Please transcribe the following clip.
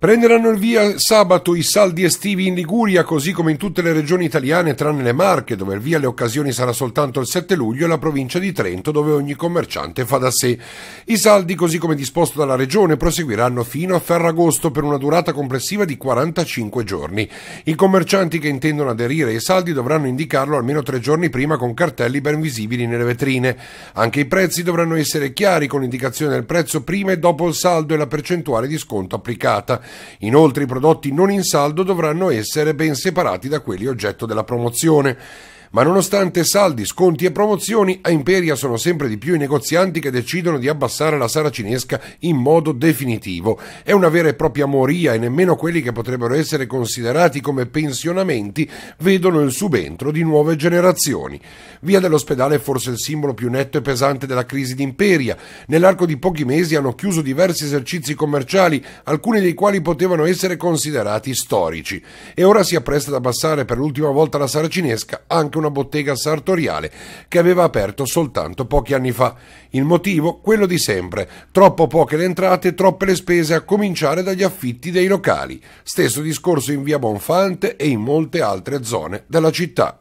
Prenderanno il via sabato i saldi estivi in Liguria, così come in tutte le regioni italiane tranne le Marche, dove il via alle occasioni sarà soltanto il 7 luglio, e la provincia di Trento, dove ogni commerciante fa da sé. I saldi, così come disposto dalla regione, proseguiranno fino a Ferragosto per una durata complessiva di 45 giorni. I commercianti che intendono aderire ai saldi dovranno indicarlo almeno tre giorni prima con cartelli ben visibili nelle vetrine. Anche i prezzi dovranno essere chiari con l'indicazione del prezzo prima e dopo il saldo e la percentuale di sconto applicata. Inoltre i prodotti non in saldo dovranno essere ben separati da quelli oggetto della promozione. Ma nonostante saldi, sconti e promozioni, a Imperia sono sempre di più i negozianti che decidono di abbassare la saracinesca in modo definitivo. È una vera e propria moria e nemmeno quelli che potrebbero essere considerati come pensionamenti vedono il subentro di nuove generazioni. Via dell'ospedale è forse il simbolo più netto e pesante della crisi di Imperia. Nell'arco di pochi mesi hanno chiuso diversi esercizi commerciali, alcuni dei quali potevano essere considerati storici. E ora si appresta ad abbassare per l'ultima volta la saracinesca anche anche una bottega sartoriale che aveva aperto soltanto pochi anni fa. Il motivo? Quello di sempre, troppo poche le entrate, troppe le spese, a cominciare dagli affitti dei locali. Stesso discorso in via Bonfante e in molte altre zone della città.